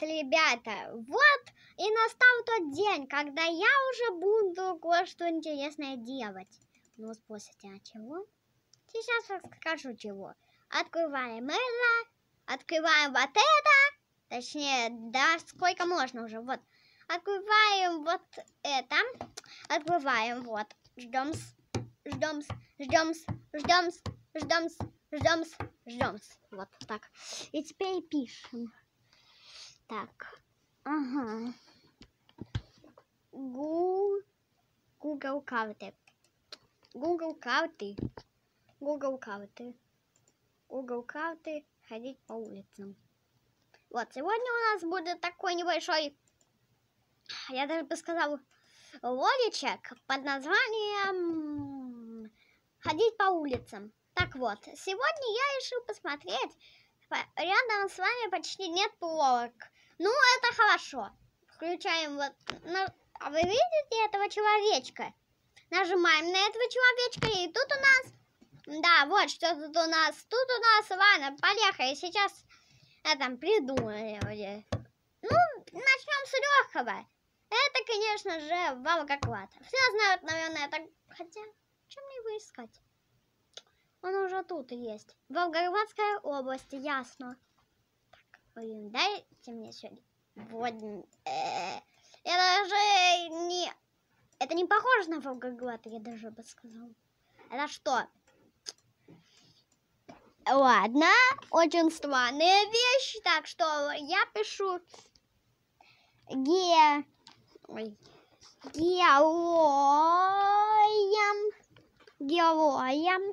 вот, ребята, вот и настал тот день, когда я уже буду кое-что интересное делать. Ну, спросите, а чего? Сейчас расскажу чего. Открываем это, открываем вот это, точнее, да, сколько можно уже, вот. Открываем вот это, открываем вот, ждем, ждем, ждем, ждем, ждем, ждем, ждем, ждем, вот так. И теперь пишем. Так. Ага. Google карты. Google карты. Google карты. Google карты. Ходить по улицам. Вот, сегодня у нас будет такой небольшой, я даже бы сказал, роличек под названием «Ходить по улицам». Так вот, сегодня я решил посмотреть, Типа, рядом с вами почти нет полок. Ну, это хорошо. Включаем вот... А вы видите этого человечка? Нажимаем на этого человечка, и тут у нас... Да, вот что тут у нас. Тут у нас, ладно, поехали. Сейчас я э, там придумали. Ну, начнем с легкого. Это, конечно же, Валгоклад. Все знают, наверное, это... Хотя, чем его искать? Он уже тут есть. В Волгоградская области, ясно. Так, блин, дайте мне сегодня... Вот... Э, это же не... Это не похоже на Волгоград, я даже бы сказал. Это что? Ладно, очень странная вещь, так что я пишу ге... Ой. героем, героем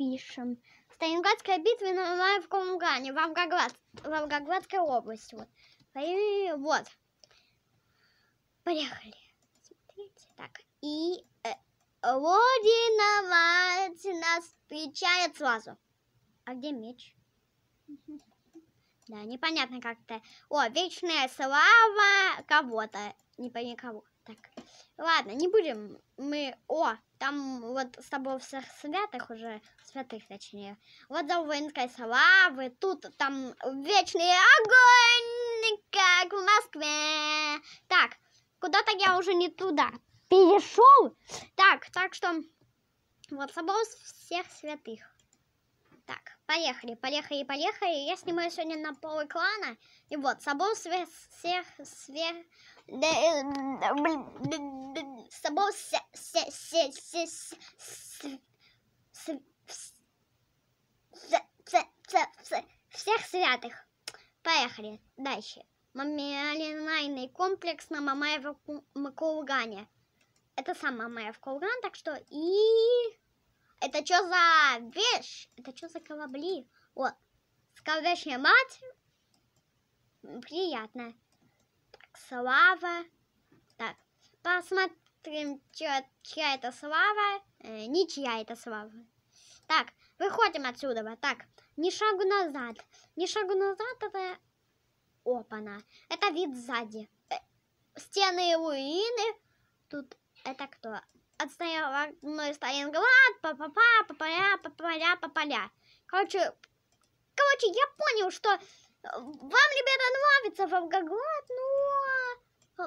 пишем. Сталинградская битва на Лаев Калугане, Волгоград, Волгоградская область. Вот. И вот. Поехали. Смотрите. Так. И э, Родина мать нас встречает сразу. А где меч? Да, непонятно как-то. О, вечная слава кого-то. Не пойми кого. Так. Ладно, не будем мы... О, там вот с тобой всех святых уже, святых точнее. Вот за воинской славы, тут там вечный огонь, как в Москве. Так, куда-то я уже не туда перешел. Так, так что вот с собрал всех святых. Так, поехали, поехали, поехали. Я снимаю сегодня на полы клана. И вот, собрал всех, всех, всех Э, с собой с, с, с, с, с, с, с, с, с, с, с, всех святых. Поехали дальше. Мамиалинайный комплекс на Мамаева Кулгане. Это сам Мамаев Кулган, так что и... Это что за вещь? Это что за корабли? О, скользящая мать. Приятно слава. Так, посмотрим, чья, чья это слава. Э, ничья это слава. Так, выходим отсюда. Так, ни шагу назад. Ни шагу назад это... опа, на Это вид сзади. Э, стены и руины. Тут это кто? Отстоял па па одной па глад, папа, папаря, па папаря. Короче, короче, я понял, что э, вам, ребята, нравится Волгоград, но ну,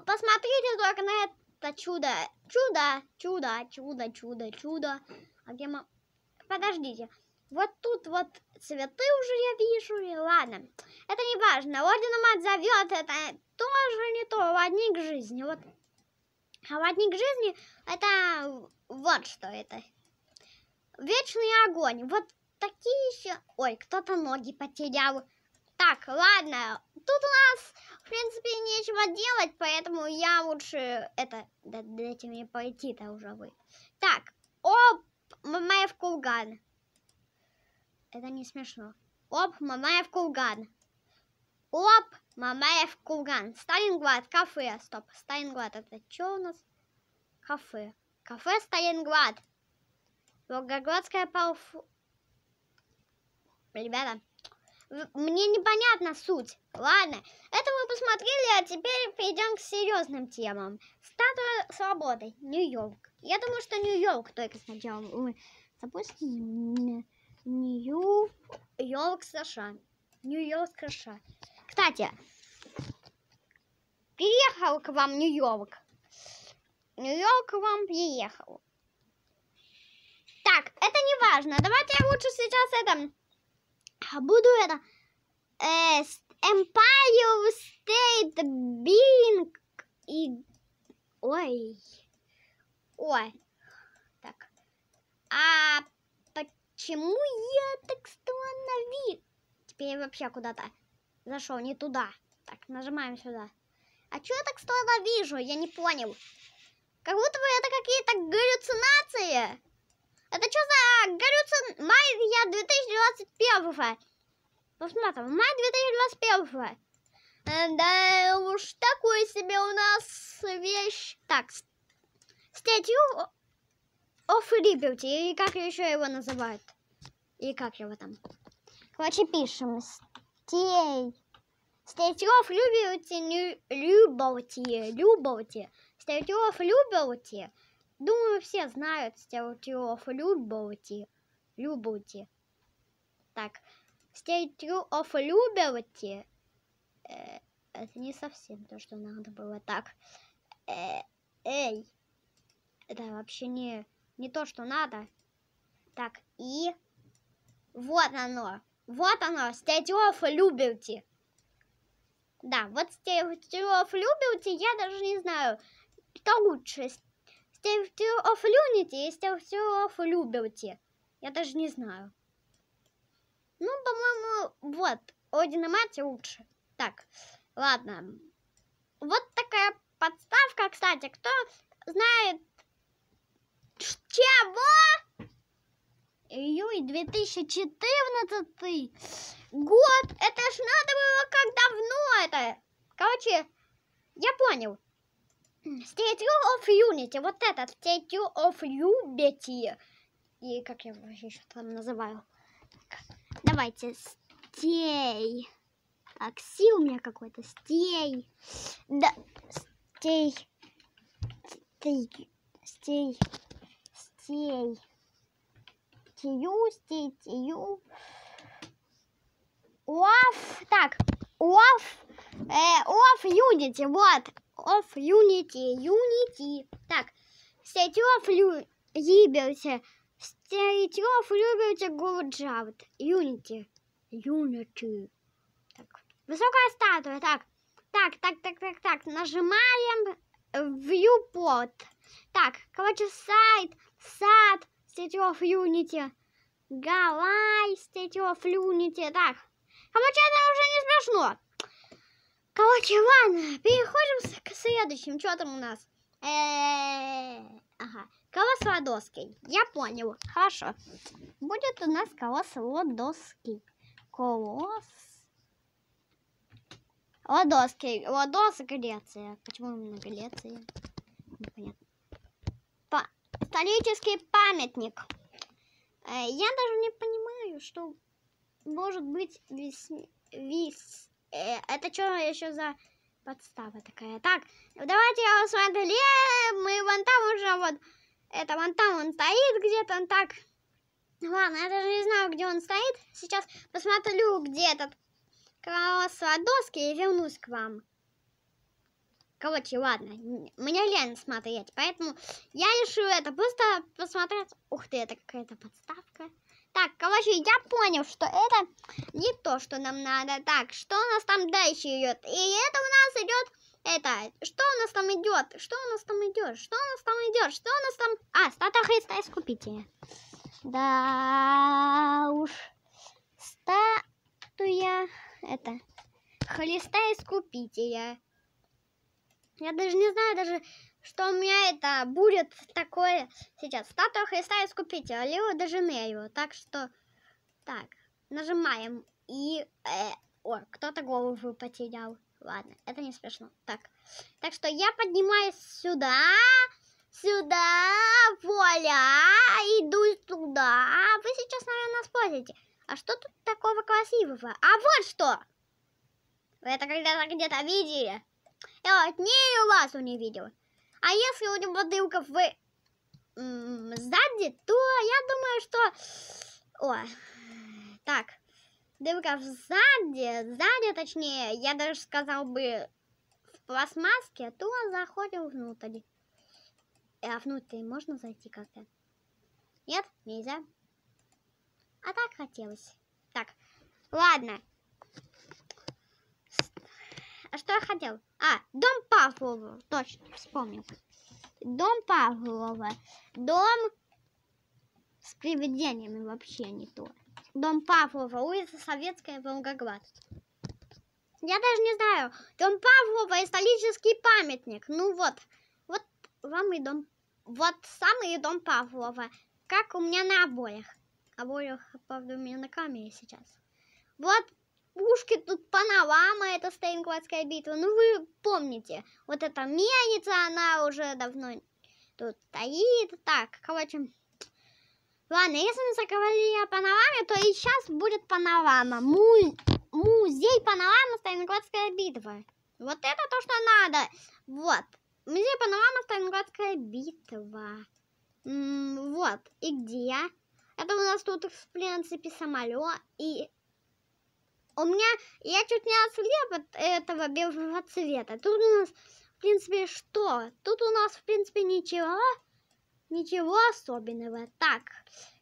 посмотрите только на это чудо. Чудо, чудо, чудо, чудо, чудо. А где мы... Подождите. Вот тут вот цветы уже я вижу. ладно, это не важно. Орденом зовет. это тоже не то. Водник жизни. Вот. А водник жизни, это вот что это. Вечный огонь. Вот такие еще... Ой, кто-то ноги потерял. Так, ладно. Тут у нас нечего делать, поэтому я лучше... Это, да, дайте мне пойти-то уже вы. Так, оп, Мамаев кулган. Это не смешно. Оп, Мамаев кулган. Оп, Мамаев кулган. Сталинград, кафе. Стоп, Сталинград, это что у нас? Кафе. Кафе Сталинград. Волгоградская пауф. Ребята, мне непонятна суть. Ладно, это мы посмотрели, а теперь перейдем к серьезным темам. Статуя свободы, Нью-Йорк. Я думаю, что Нью-Йорк только сначала. Ой, запустим Нью-Йорк, США. Нью-Йорк, США. Кстати, приехал к вам Нью-Йорк. Нью-Йорк к вам приехал. Так, это не важно. Давайте я лучше сейчас это а буду это э, Empire State Bank и ой, ой, так. А почему я так становил? Теперь я вообще куда-то зашел не туда. Так, нажимаем сюда. А что я так странно вижу? Я не понял. Как будто бы это какие-то галлюцинации. Это что за Гарюцин май 2021? Посмотрим, май 2021. Э, да уж такой себе у нас вещь. Так, статью of Liberty, и как еще его называют. И как его там. Короче, пишем. Стей. Статью of Liberty, Liberty, Liberty. Статью of Liberty. Думаю, все знают стереотип любовти. Любовти. Так, стереотип любовти. Э, это не совсем то, что надо было. Так, э, эй. Это вообще не, не то, что надо. Так, и вот оно. Вот оно, стереотип любовти. Да, вот стереотип любовти, я даже не знаю, кто лучше, Statue of Unity и Statue of Liberty. Я даже не знаю. Ну, по-моему, вот. Один и мать лучше. Так, ладно. Вот такая подставка, кстати. Кто знает... Чего? Июнь 2014 год. Это ж надо было как давно это. Короче, я понял. Statue of Unity, вот этот, Statue of Unity, и как я его еще там называю. Давайте, стей. Так, си у меня какой-то, стей. Да, стей. Стей. Стей. Стей. стей, стей, стей, Оф, так, оф, э, оф Unity, вот, of Unity, Unity. Так, State of Liberty, State of Liberty Gold Unity, Unity. Так, высокая статуя, так, так, так, так, так, так, нажимаем Viewport. Так, короче, сайт, сад, State of Unity, Галай, State of Unity, так. Короче, это уже не смешно. Короче, ладно, переходим к следующим. Что там у нас? Ага. Колосс ладоски. Я понял. Хорошо. Будет у нас колосс ладоски. Колосс Ладоски. Ладос Греция. Почему именно Греция? Непонятно. По... Исторический памятник. Э, я даже не понимаю, что может быть вис... вис... Э, это что еще за подстава такая? Так, давайте я с вами э, мы вон там уже вот, это вон там он стоит где-то, он так... Ладно, я даже не знаю, где он стоит. Сейчас посмотрю, где этот кросс доски и вернусь к вам. Короче, ладно, мне лень смотреть, поэтому я решу это просто посмотреть. Ух ты, это какая-то подставка. Так, короче, я понял, что это не то, что нам надо. Так, что у нас там дальше идет? И это у нас идет... Это, что у нас там идет? Что у нас там идет? Что у нас там идет? Что у нас там... А, статуя Христа Искупителя. Да уж. Статуя... Это... Христа Искупителя. Я даже не знаю, даже что у меня это будет такое сейчас. Статуя Христа Искупителя, а Рио-де-Жанейро. Так что, так, нажимаем. И, э, о, кто-то голову потерял. Ладно, это не смешно. Так, так что я поднимаюсь сюда, сюда, воля, иду туда. Вы сейчас, наверное, спросите, а что тут такого красивого? А вот что! Вы это когда-то где-то видели? Я вот ни разу не видела. А если у него дырка в... сзади, то я думаю, что... О, так, дырка сзади, сзади точнее, я даже сказал бы в пластмасске, то заходим внутрь. Э, а внутрь можно зайти как-то? Нет, нельзя. А так хотелось. Так, ладно. А что я хотел? А, дом Павлова. Точно, вспомнил. Дом Павлова. Дом с привидениями вообще не то. Дом Павлова, улица Советская, Волгоград. Я даже не знаю. Дом Павлова исторический памятник. Ну вот, вот вам и дом. Вот самый дом Павлова. Как у меня на обоях. Обоих, правда, у меня на камере сейчас. Вот пушки, тут панорама, это Сталинградская битва. Ну, вы помните, вот эта мельница, она уже давно тут стоит. Так, короче, ладно, если мы заговорили о панораме, то и сейчас будет панорама. Му музей панорама Сталинградская битва. Вот это то, что надо. Вот. Музей панорама Сталинградская битва. М -м вот. И где я? Это у нас тут, в принципе, самолет и у меня, я чуть не ослеп от этого белого цвета. Тут у нас, в принципе, что? Тут у нас, в принципе, ничего, ничего особенного. Так,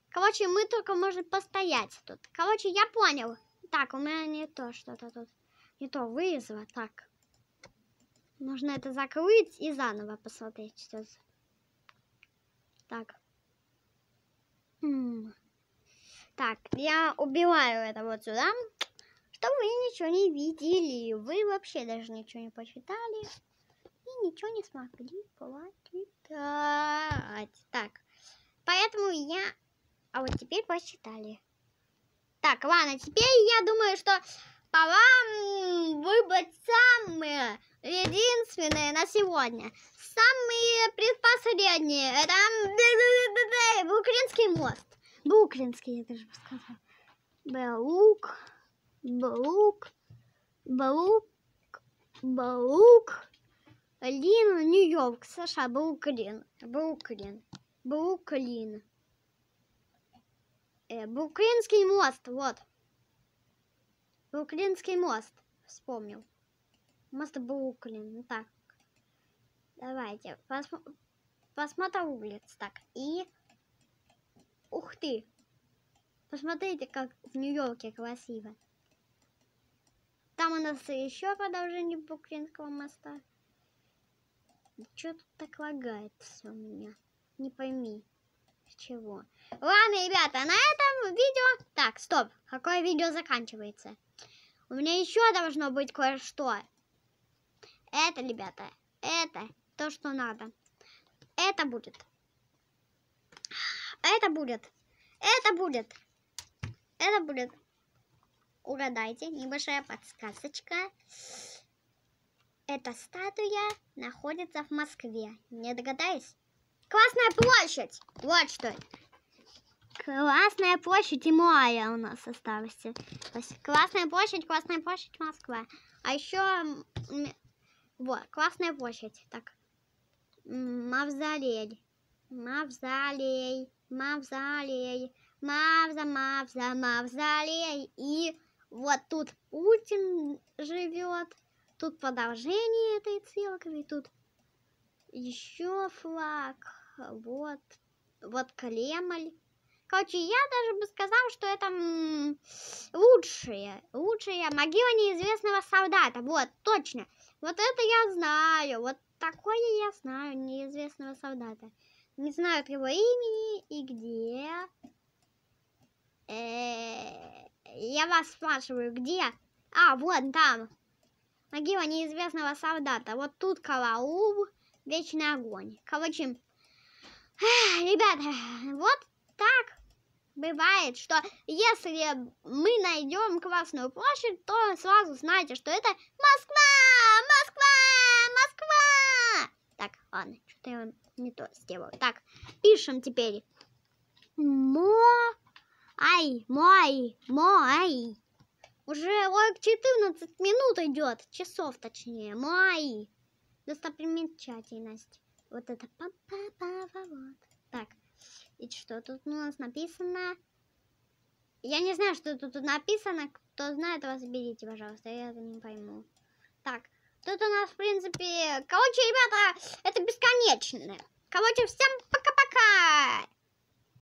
короче, мы только можем постоять тут. Короче, я понял. Так, у меня не то что-то тут, не то вызвало. Так, нужно это закрыть и заново посмотреть, что за... Так. М -м. Так, я убиваю это вот сюда что вы ничего не видели, вы вообще даже ничего не почитали и ничего не смогли почитать. Так, поэтому я... А вот теперь почитали. Так, ладно, теперь я думаю, что по вам выбрать самые единственные на сегодня. Самые предпоследние. Это Букринский мост. Букринский, я даже бы сказала. Белук. Баук, Баук, Баук, Лин, Нью-Йорк, Саша Бауклин, Бауклин, Бауклин. Э, Бауклинский мост, вот. Бруклинский мост, вспомнил. Мост Бруклин, ну так. Давайте, посм... посмотрим улиц, так, и... Ух ты! Посмотрите, как в Нью-Йорке красиво. Там у нас еще продолжение Буквинского моста. Че тут так лагает все у меня? Не пойми, с чего. Ладно, ребята, на этом видео... Так, стоп, какое видео заканчивается? У меня еще должно быть кое-что. Это, ребята, это то, что надо. Это будет. Это будет. Это будет. Это будет угадайте, небольшая подсказочка. Эта статуя находится в Москве. Не догадаюсь? Классная площадь! Вот что это. Классная площадь и Муая у нас осталась. Классная площадь, классная площадь Москва. А еще... Вот, классная площадь. Так. Мавзолей. Мавзолей. Мавзолей. Мавза, мавза, мавзолей. И вот тут Путин живет, тут продолжение этой церкви, тут еще флаг, вот, вот Кремль. Короче, я даже бы сказал, что это лучшая, лучшая могила неизвестного солдата, вот, точно. Вот это я знаю, вот такое я знаю, неизвестного солдата. Не знают его имени и где. Эээ... Я вас спрашиваю, где? А, вот там. Могила неизвестного солдата. Вот тут караул, вечный огонь. Короче, ребята, вот так бывает, что если мы найдем Красную площадь, то сразу знаете, что это Москва! Москва! Москва! Так, ладно, что-то я не то сделал. Так, пишем теперь. Мо... Ай, мой, мой. Уже ой, 14 минут идет, часов точнее. Мой. Достопримечательность. Вот это па па па па вот. Так. И что тут у нас написано? Я не знаю, что тут написано. Кто знает, разберите, пожалуйста. Я это не пойму. Так. Тут у нас, в принципе... Короче, ребята, это бесконечное. Короче, всем пока-пока!